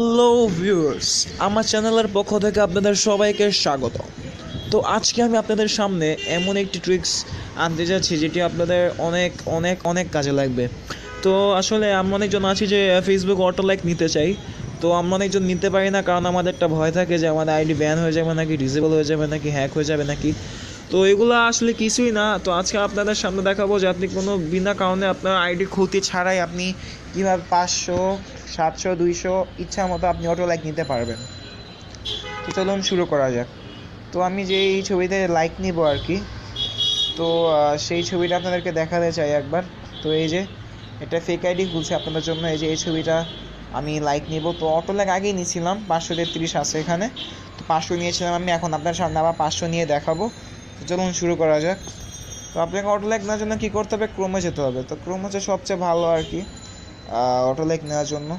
hello viewers আমার চ্যানেলের পক্ষ থেকে আপনাদের সবাইকে স্বাগত তো আজকে আমি আপনাদের সামনে এমন একটি ট্রিক্স আনতে যাচ্ছি যেটি আপনাদের অনেক অনেক অনেক কাজে লাগবে তো আসলে আমরা অনেকজন আছি যে ফেসবুক অটো লাইক নিতে চাই তো আমরা অনেকজন নিতে পারি না কারণ আমাদের একটা ভয় থাকে যে আমাদের আইডি ব্যান হয়ে যাবে নাকি ডিসেবল হয়ে যাবে নাকি হ্যাক হয়ে যাবে নাকি তো এগুলো আসলে কিছুই না তো আজকে আপনাদের সামনে দেখাবো যে আপনি কোনো বিনা কারণে আপনার আইডি ক্ষতি ছাড়াই আপনি কীভাবে পাঁচশো সাতশো দুইশো ইচ্ছা মতো আপনি অটো লাইক নিতে পারবেন তো চলুন শুরু করা যাক তো আমি যে এই ছবিতে লাইক নিব আর কি তো সেই ছবিটা আপনাদেরকে দেখাতে চাই একবার তো এই যে এটা ফেক আইডি খুলছে আপনাদের জন্য এই যে এই ছবিটা আমি লাইক নিব তো অটো লাইক আগেই নিয়েছিলাম পাঁচশো তেত্রিশ আছে এখানে তো পাঁচশো নিয়েছিলাম আমি এখন আপনার সামনে আবার পাঁচশো নিয়ে দেখাবো তো চলুন শুরু করা যাক তো আপনাকে অটো লাইক নেওয়ার জন্য কী করতে হবে ক্রোমে যেতে হবে তো ক্রোম হচ্ছে সবচেয়ে ভালো আর কি অটো লেক নেওয়ার জন্য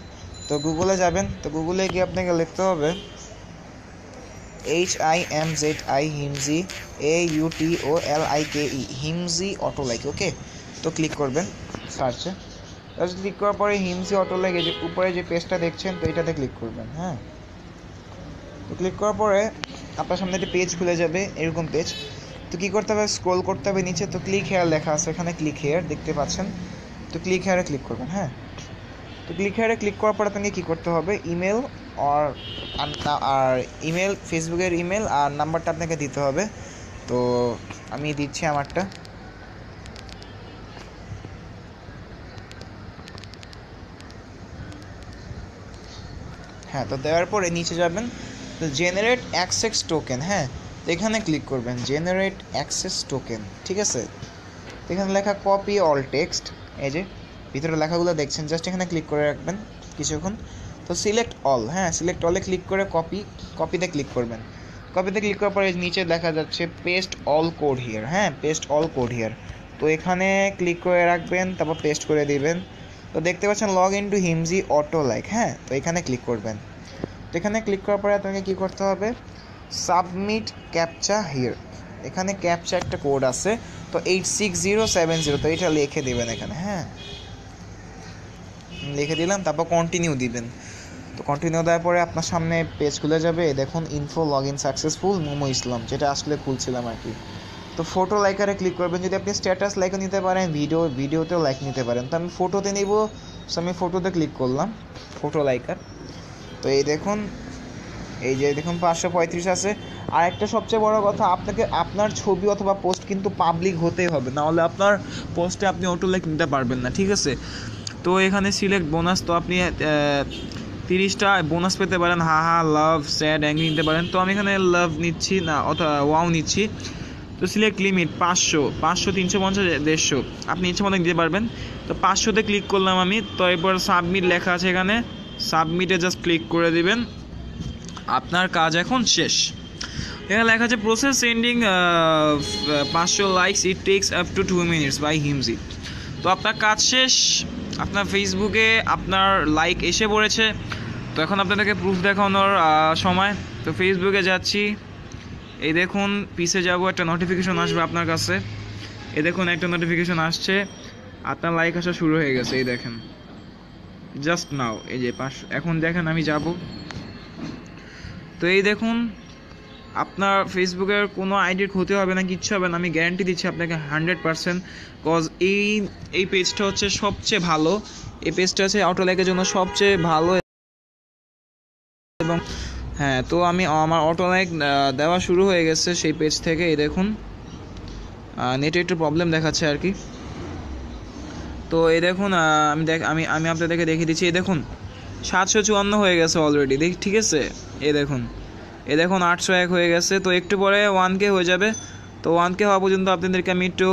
তো গুগলে যাবেন তো গুগলে গিয়ে আপনাকে লিখতে হবে H I M Z I Himzi A U T O L I K E Himzi auto like okay তো ক্লিক করবেন সার্চে ক্লিক করার পরে হিমজি অটো লাইক যে উপরে যে পেজটা দেখছেন তো এটাতে ক্লিক করবেন হ্যাঁ তো ক্লিক করার পরে আপনার সামনে একটি পেজ খুলে যাবে এরকম পেজ তো কী করতে হবে স্ক্রোল করতে হবে নিচে তো ক্লিক হেয়ার লেখা আছে এখানে ক্লিক হেয়ার দেখতে পাচ্ছেন তো ক্লিক হেয়ারে ক্লিক করবেন হ্যাঁ তো ক্লিক এর ক্লিক করা পড়া তাহলে কি করতে হবে ইমেল অর আর ইমেল ফেসবুক এর ইমেল আর নাম্বারটা আপনাকে দিতে হবে তো আমি দিচ্ছি আমারটা হ্যাঁ তো দেওয়ার পরে নিচে যাবেন তো জেনারেট এক্সএস টোকেন হ্যাঁ এখানে ক্লিক করবেন জেনারেট অ্যাক্সেস টোকেন ঠিক আছে এখানে লেখা কপি অল টেক্সট এই যে ভিতরে লেখাগুলো দেখছেন জাস্ট এখানে ক্লিক করে রাখবেন কিছুক্ষণ তো সিলেক্ট অল হ্যাঁ সিলেক্ট অলে ক্লিক করে কপি কপিতে ক্লিক করবেন কপিতে ক্লিক করার পরে নিচে দেখা যাচ্ছে পেস্ট অল কোড হিয়ার হ্যাঁ পেস্ট অল কোড হিয়ার তো এখানে ক্লিক করে রাখবেন তারপর পেস্ট করে দিবেন তো দেখতে পাচ্ছেন log in to Himzi auto like হ্যাঁ তো এখানে ক্লিক করবেন তো এখানে ক্লিক করার পরে তোমাকে কী করতে হবে সাবমিট ক্যাপচা হিয়ার এখানে ক্যাপচা একটা কোড আছে তো eight six zero seven zero তো এটা লিখে দেবেন এখানে হ্যাঁ লিখে দিলাম তারপর কন্টিনিউ দিবেন তো কন্টিনিউ দেওয়ার পরে আপনার সামনে পেজ খুলে যাবে দেখুন info log in successful Momo Islam যেটা আসলে খুলছিলাম আর কি তো ফটো লাইকারে ক্লিক করবেন যদি আপনি স্ট্যাটাস লাইকও নিতে পারেন ভিডিও ভিডিওতেও লাইক নিতে পারেন তো আমি ফটোতে নিব সো আমি ফটোতে ক্লিক করলাম ফটো লাইকার তো এই দেখুন এই যে দেখুন পাঁচশো পঁয়ত্রিশ আছে আর একটা সবচেয়ে বড় কথা আপনাকে আপনার ছবি অথবা পোস্ট কিন্তু পাবলিক হতেই হবে নাহলে আপনার পোস্টে আপনি অটো লাইক নিতে পারবেন না ঠিক আছে তো এখানে সিলেক্ট বোনাস তো আপনি তিরিশটা বোনাস পেতে পারেন হা হা লাভ স্যাড অ্যাঙ্গি নিতে পারেন তো আমি এখানে লাভ নিচ্ছি না অথবা ওয়াও নিচ্ছি তো সিলেক্ট লিমিট পাঁচশো পাঁচশো তিনশো পঞ্চাশ দেড়শো আপনি ইচ্ছে মতো দিতে পারবেন তো পাঁচশোতে ক্লিক করলাম আমি তো এরপর সাবমিট লেখা আছে এখানে সাবমিটে জাস্ট ক্লিক করে দিবেন আপনার কাজ এখন শেষ এখানে লেখা আছে প্রসেস এন্ডিং পাঁচশো likes it takes up to two minutes by Himzi তো আপনার কাজ শেষ আপনার ফেসবুকে আপনার লাইক এসে পড়েছে তো এখন আপনাদেরকে প্রুফ দেখানোর সময় তো ফেসবুকে যাচ্ছি এই দেখুন পিসে যাব একটা নোটিফিকেশন আসবে আপনার কাছে এই দেখুন একটা নোটিফিকেশন আসছে আপনার লাইক আসা শুরু হয়ে গেছে এই দেখেন জাস্ট নাও এই যে পাশ এখন দেখেন আমি যাব তো এই দেখুন আপনার ফেসবুকের কোনো আইডির ক্ষতি হবে না কিচ্ছু হবে না আমি গ্যারান্টি দিচ্ছি আপনাকে হান্ড্রেড পারসেন্ট কজ এই এই পেজটা হচ্ছে সবচেয়ে ভালো এই পেজটা হচ্ছে লাইকের জন্য সবচেয়ে ভালো এবং হ্যাঁ তো আমি আমার অটো লাইক দেওয়া শুরু হয়ে গেছে সেই পেজ থেকে এই দেখুন নেটে একটু প্রবলেম দেখাচ্ছে আর কি তো এই দেখুন আমি দেখ আমি আমি আপনাদেরকে দেখিয়ে দিচ্ছি এই দেখুন সাতশো চুয়ান্ন হয়ে গেছে অলরেডি দেখ ঠিক আছে এই দেখুন এ দেখুন আটশো এক হয়ে গেছে তো একটু পরে ওয়ান কে হয়ে যাবে তো ওয়ান কে হওয়া পর্যন্ত আপনাদেরকে আমি একটু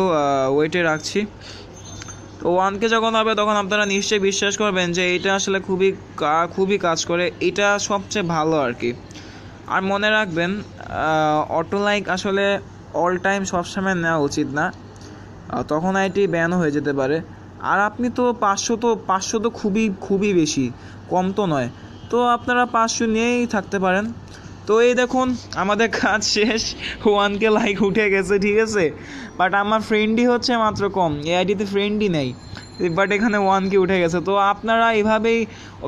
ওয়েটে রাখছি তো ওয়ান কে যখন হবে তখন আপনারা নিশ্চয়ই বিশ্বাস করবেন যে এটা আসলে খুবই খুবই কাজ করে এটা সবচেয়ে ভালো আর কি আর মনে রাখবেন অটো লাইক আসলে অল টাইম সবসময় নেওয়া উচিত না তখন আইটি ব্যান হয়ে যেতে পারে আর আপনি তো পাঁচশো তো পাঁচশো তো খুবই খুবই বেশি কম তো নয় তো আপনারা পাঁচশো নিয়েই থাকতে পারেন তো এই দেখুন আমাদের কাজ শেষ ওয়ানকে লাইক উঠে গেছে ঠিক আছে বাট আমার ফ্রেন্ডই হচ্ছে মাত্র কম এই আইডিতে ফ্রেন্ডই নেই বাট এখানে ওয়ান উঠে গেছে তো আপনারা এভাবেই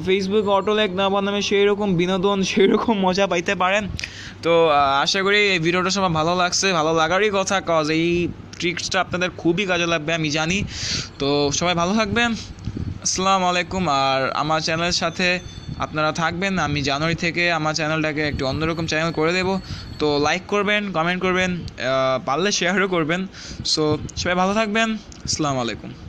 ফেসবুক অটোলেক না নামে সেই রকম বিনোদন সেই রকম মজা পাইতে পারেন তো আশা করি এই ভিডিওটা সবার ভালো লাগছে ভালো লাগারই কথা কজ এই ট্রিক্সটা আপনাদের খুবই কাজে লাগবে আমি জানি তো সবাই ভালো থাকবেন আসসালামু আলাইকুম আর আমার চ্যানেলের সাথে আপনারা থাকবেন আমি জানুয়ারি থেকে আমার চ্যানেলটাকে একটু অন্যরকম চ্যানেল করে দেব তো লাইক করবেন কমেন্ট করবেন পারলে শেয়ারও করবেন সো সবাই ভালো থাকবেন আসসালামু আলাইকুম